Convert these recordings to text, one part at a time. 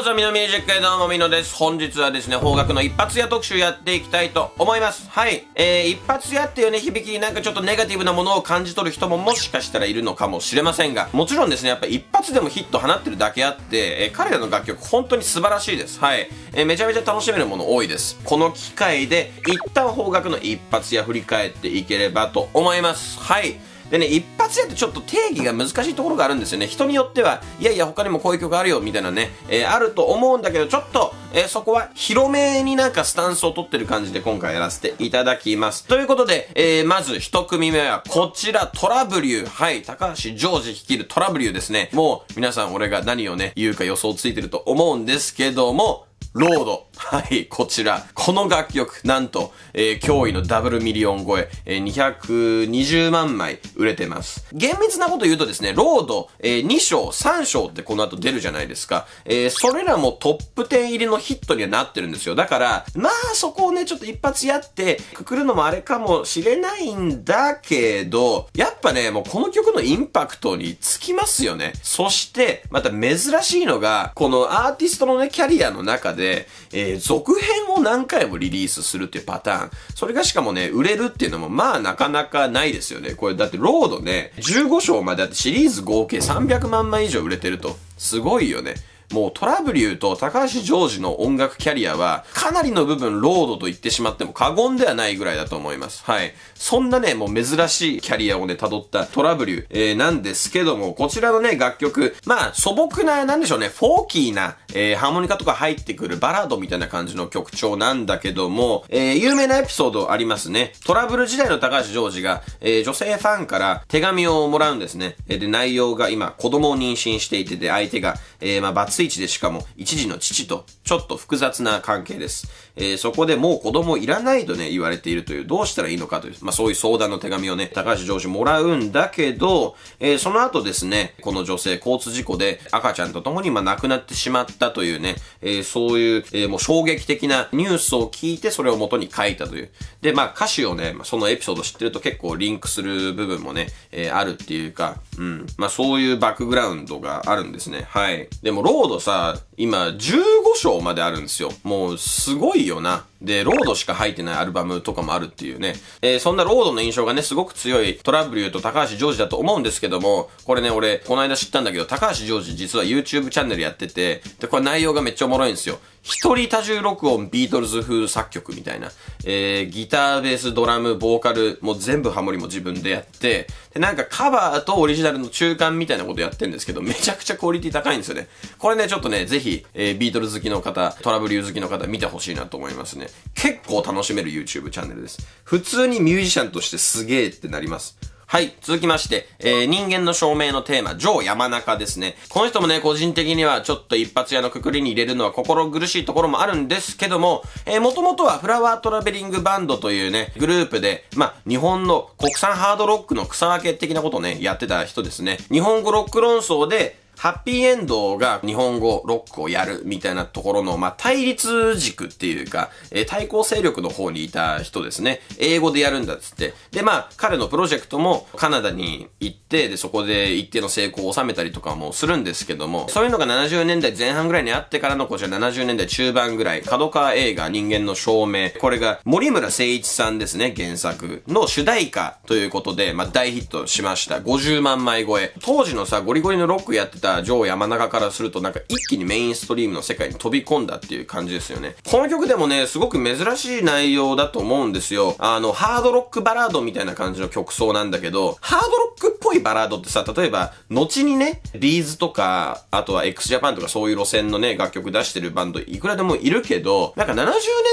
うぞ、みのミュージックどうもみのです。本日はですね、方角の一発屋特集やっていきたいと思います。はい。えー、一発屋っていうね、響きになんかちょっとネガティブなものを感じ取る人ももしかしたらいるのかもしれませんが、もちろんですね、やっぱ一発でもヒット放ってるだけあって、えー、彼らの楽曲本当に素晴らしいです。はい。えー、めちゃめちゃ楽しめるもの多いです。この機会で、一旦方角の一発屋振り返っていければと思います。はい。でね、一発やってちょっと定義が難しいところがあるんですよね。人によっては、いやいや他にもこういう曲あるよ、みたいなね、えー、あると思うんだけど、ちょっと、えー、そこは広めになんかスタンスを取ってる感じで今回やらせていただきます。ということで、えー、まず一組目はこちら、トラブリュー。はい、高橋ジョージ率いるトラブリューですね。もう皆さん俺が何をね、言うか予想ついてると思うんですけども、ロード。はい、こちら。この楽曲、なんと、えー、驚異のダブルミリオン超え、えー、220万枚売れてます。厳密なこと言うとですね、ロード、えー、2章、3章ってこの後出るじゃないですか。えー、それらもトップ10入りのヒットにはなってるんですよ。だから、まあそこをね、ちょっと一発やって、くくるのもあれかもしれないんだけど、やっぱね、もうこの曲のインパクトにつきますよね。そして、また珍しいのが、このアーティストのね、キャリアの中で、で、えー、続編を何回もリリースするっていうパターン。それがしかもね、売れるっていうのも、まあなかなかないですよね。これだってロードね、15章まであってシリーズ合計300万枚以上売れてると。すごいよね。もうトラブルューと、高橋ジョージの音楽キャリアは、かなりの部分ロードと言ってしまっても過言ではないぐらいだと思います。はい。そんなね、もう珍しいキャリアをね、辿ったトラブル、えー、なんですけども、こちらのね、楽曲、まあ、素朴な、なんでしょうね、フォーキーな、えー、ハーモニカとか入ってくるバラードみたいな感じの曲調なんだけども、えー、有名なエピソードありますね。トラブル時代の高橋ジョージが、えー、女性ファンから手紙をもらうんですね。で、内容が今、子供を妊娠していてで、相手が、えー、まあ、罰スイッチでしかも一時の父とちょっと複雑な関係です。えー、そこでもう子供いらないとね、言われているという、どうしたらいいのかという、まあそういう相談の手紙をね、高橋上司もらうんだけど、えー、その後ですね、この女性交通事故で赤ちゃんと共にまあ亡くなってしまったというね、えー、そういう、えもう衝撃的なニュースを聞いてそれを元に書いたという。で、まあ歌詞をね、そのエピソード知ってると結構リンクする部分もね、えあるっていうか、うん。まあそういうバックグラウンドがあるんですね。はい。でも、ロー other side 今15章まであるんですよ。もうすごいよな。で、ロードしか入ってないアルバムとかもあるっていうね。えー、そんなロードの印象がね、すごく強いトラブリューと高橋ジョージだと思うんですけども、これね、俺、この間知ったんだけど、高橋ジョージ実は YouTube チャンネルやってて、で、これ内容がめっちゃおもろいんですよ。一人多重録音ビートルズ風作曲みたいな。えー、ギター、ベース、ドラム、ボーカル、もう全部ハモリも自分でやって、で、なんかカバーとオリジナルの中間みたいなことやってんですけど、めちゃくちゃクオリティ高いんですよね。これね、ちょっとね、ぜひひ、えー、ビートル好きの方、トラブル好きの方見てほしいなと思いますね。結構楽しめる YouTube チャンネルです。普通にミュージシャンとしてすげえってなります。はい。続きまして、えー、人間の証明のテーマ、ジョー山中ですね。この人もね、個人的にはちょっと一発屋のくくりに入れるのは心苦しいところもあるんですけども、えー、もともとはフラワートラベリングバンドというね、グループで、まあ、日本の国産ハードロックの草分け的なことをね、やってた人ですね。日本語ロック論争で、ハッピーエンドが日本語、ロックをやるみたいなところの、まあ、対立軸っていうか、えー、対抗勢力の方にいた人ですね。英語でやるんだっつって。で、まあ、彼のプロジェクトもカナダに行って、で、そこで一定の成功を収めたりとかもするんですけども、そういうのが70年代前半ぐらいにあってからの、こちら70年代中盤ぐらい、角川映画人間の証明、これが森村誠一さんですね、原作の主題歌ということで、まあ、大ヒットしました。50万枚超え。当時のさ、ゴリゴリのロックやってたたジ山中からするとなんか一気にメインストリームの世界に飛び込んだっていう感じですよね。この曲でもね、すごく珍しい内容だと思うんですよ。あの、ハードロックバラードみたいな感じの曲奏なんだけど、ハードロックぽいバラードってさ、例えば、後にね、ビーズとか、あとは XJAPAN とかそういう路線のね、楽曲出してるバンドいくらでもいるけど、なんか70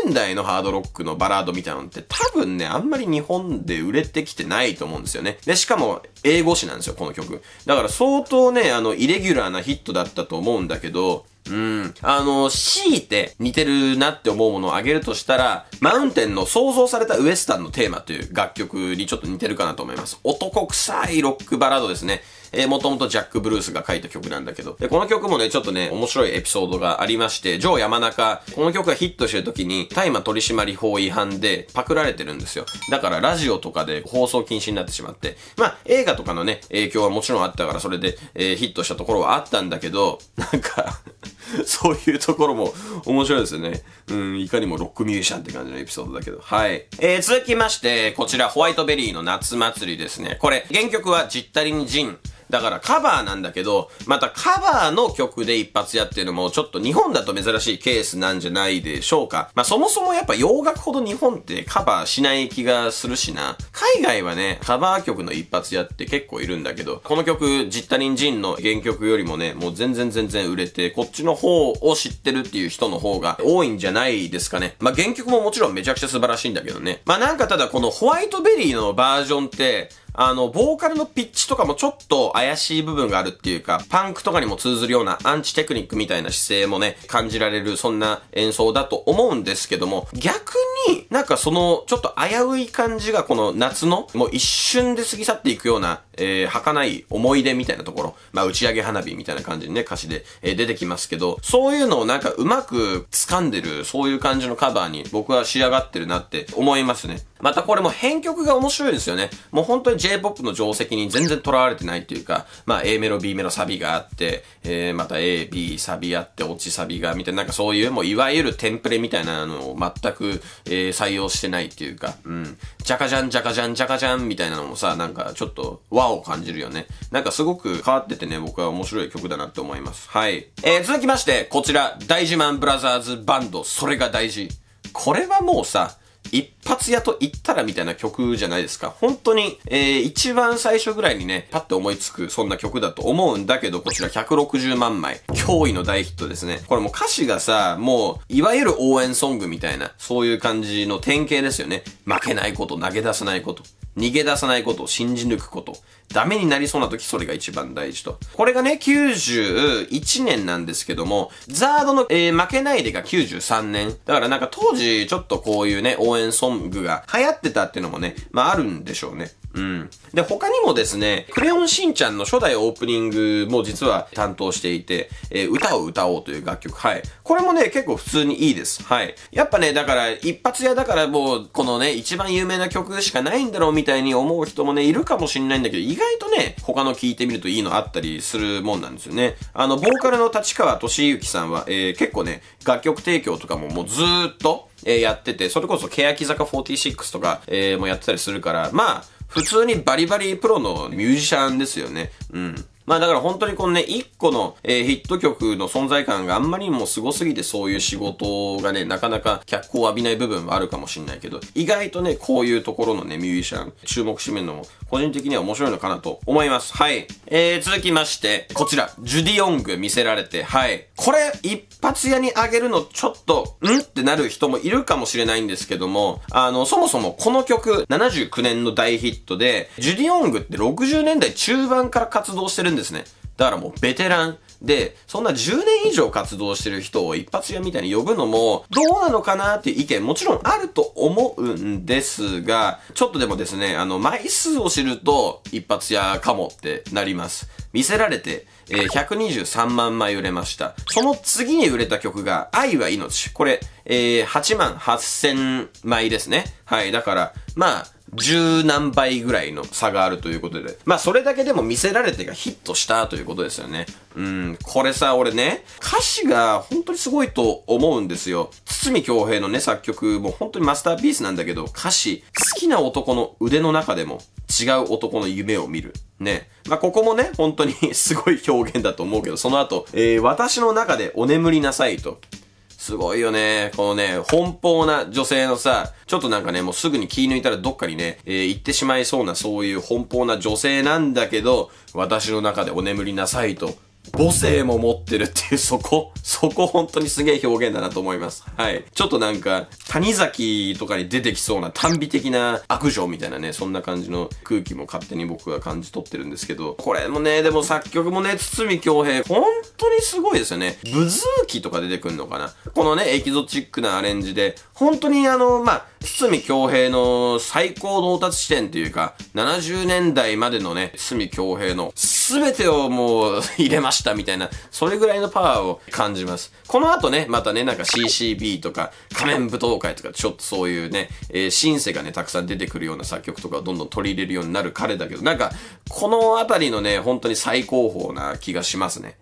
年代のハードロックのバラードみたいなのって多分ね、あんまり日本で売れてきてないと思うんですよね。で、しかも、英語詞なんですよ、この曲。だから相当ね、あの、イレギュラーなヒットだったと思うんだけど、うん。あの、強いて似てるなって思うものを挙げるとしたら、マウンテンの創造されたウエスタンのテーマという楽曲にちょっと似てるかなと思います。男臭いロックバラードですね。えー、もともとジャック・ブルースが書いた曲なんだけど。で、この曲もね、ちょっとね、面白いエピソードがありまして、ジョー山中、この曲がヒットしてる時に、大麻取締法違反でパクられてるんですよ。だからラジオとかで放送禁止になってしまって、まあ、映画とかのね、影響はもちろんあったから、それで、えー、ヒットしたところはあったんだけど、なんか そういうところも面白いですよね。うん、いかにもロックミュージシャンって感じのエピソードだけど。はい。えー、続きまして、こちらホワイトベリーの夏祭りですね。これ、原曲はジッタリンジン。だからカバーなんだけど、またカバーの曲で一発屋っていうのもちょっと日本だと珍しいケースなんじゃないでしょうか。まあそもそもやっぱ洋楽ほど日本ってカバーしない気がするしな。海外はね、カバー曲の一発屋って結構いるんだけど、この曲、ジッタリンジンの原曲よりもね、もう全然全然売れて、こっちの方を知ってるっていう人の方が多いんじゃないですかね。まあ原曲ももちろんめちゃくちゃ素晴らしいんだけどね。まあなんかただこのホワイトベリーのバージョンって、あの、ボーカルのピッチとかもちょっと怪しい部分があるっていうか、パンクとかにも通ずるようなアンチテクニックみたいな姿勢もね、感じられる、そんな演奏だと思うんですけども、逆になんかその、ちょっと危うい感じがこの夏の、もう一瞬で過ぎ去っていくようなえー、儚い思い出みたいなところ、まあ、打ち上げ花火みたいな感じにね、歌詞で、えー、出てきますけど、そういうのをなんかうまく掴んでる、そういう感じのカバーに僕は仕上がってるなって思いますね。またこれも編曲が面白いですよね。もう本当に J-POP の定石に全然囚われてないっていうか、まあ A メロ、B メロ、サビがあって、えー、また A、B、サビあって、落ちサビが、みたいな、なんかそういう、もういわゆるテンプレみたいなのを全く、えー、採用してないっていうか、うん。ジャカジャン、ジャカジャン、ジャカジャンみたいなのもさ、なんかちょっと、わを感じるよね。なんかすごく変わっててね、僕は面白い曲だなって思います。はい。えー、続きまして、こちら、大事マンブラザーズバンド、それが大事。これはもうさ、一発屋と言ったらみたいな曲じゃないですか。本当に、えー、一番最初ぐらいにね、パッと思いつく、そんな曲だと思うんだけど、こちら160万枚。驚異の大ヒットですね。これもう歌詞がさ、もう、いわゆる応援ソングみたいな、そういう感じの典型ですよね。負けないこと、投げ出さないこと。逃げ出さないこと、信じ抜くこと。ダメになりそうな時、それが一番大事と。これがね、91年なんですけども、ザードの、えー、負けないでが93年。だからなんか当時、ちょっとこういうね、応援ソングが流行ってたっていうのもね、まああるんでしょうね。うん。で、他にもですね、クレヨンしんちゃんの初代オープニングも実は担当していて、えー、歌を歌おうという楽曲。はい。これもね、結構普通にいいです。はい。やっぱね、だから、一発屋だからもう、このね、一番有名な曲しかないんだろうみたいに思う人もね、いるかもしんないんだけど、意外とね、他の聞いてみるといいのあったりするもんなんですよね。あの、ボーカルの立川俊之さんは、えー、結構ね、楽曲提供とかももうずーっと、えー、やってて、それこそ欅坂46とか、えー、もやってたりするから、まあ、普通にバリバリプロのミュージシャンですよね。うん。まあだから本当にこのね、一個の、えー、ヒット曲の存在感があんまりにも凄すぎてそういう仕事がね、なかなか脚光を浴びない部分はあるかもしんないけど、意外とね、こういうところのね、ミュージシャン、注目しめるのも、個人的には面白いのかなと思います。はい。えー、続きまして、こちら、ジュディ・ヨング見せられて、はい。これ、一発屋にあげるのちょっと、んってなる人もいるかもしれないんですけども、あの、そもそもこの曲、79年の大ヒットで、ジュディ・ヨングって60年代中盤から活動してるんですね。だからもうベテラン。で、そんな10年以上活動してる人を一発屋みたいに呼ぶのも、どうなのかなっていう意見もちろんあると思うんですが、ちょっとでもですね、あの、枚数を知ると一発屋かもってなります。見せられて、えー、123万枚売れました。その次に売れた曲が、愛は命。これ、えー、8万8000枚ですね。はい。だから、まあ、十何倍ぐらいの差があるということで。まあそれだけでも見せられてがヒットしたということですよね。うん、これさ、俺ね、歌詞が本当にすごいと思うんですよ。堤京平のね、作曲、も本当にマスターピースなんだけど、歌詞、好きな男の腕の中でも違う男の夢を見る。ね。まあ、ここもね、本当にすごい表現だと思うけど、その後、えー、私の中でお眠りなさいと。すごいよね。このね、奔放な女性のさ、ちょっとなんかね、もうすぐに気抜いたらどっかにね、えー、行ってしまいそうなそういう奔放な女性なんだけど、私の中でお眠りなさいと母性も持ってるっていう、そこ、そこ本当にすげえ表現だなと思います。はい。ちょっとなんか、谷崎とかに出てきそうな短美的な悪女みたいなね、そんな感じの空気も勝手に僕が感じ取ってるんですけど、これもね、でも作曲もね、堤京平、本当にすごいですよね。ブズーキとか出てくんのかなこのね、エキゾチックなアレンジで、本当にあの、まあ、堤京平の最高到達地点というか、70年代までのね、堤京平の全てをもう入れましたみたいな、それぐらいのパワーを感じます。この後ね、またね、なんか CCB とか、仮面舞踏会とか、ちょっとそういうね、えー、シンセがね、たくさん出てくるような作曲とかをどんどん取り入れるようになる彼だけど、なんか、このあたりのね、本当に最高峰な気がしますね。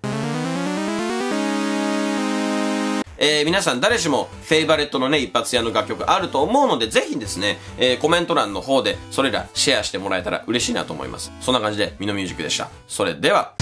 えー、皆さん誰しもフェイバレットのね、一発屋の楽曲あると思うので、ぜひですね、えー、コメント欄の方でそれらシェアしてもらえたら嬉しいなと思います。そんな感じで、ミノミュージックでした。それでは。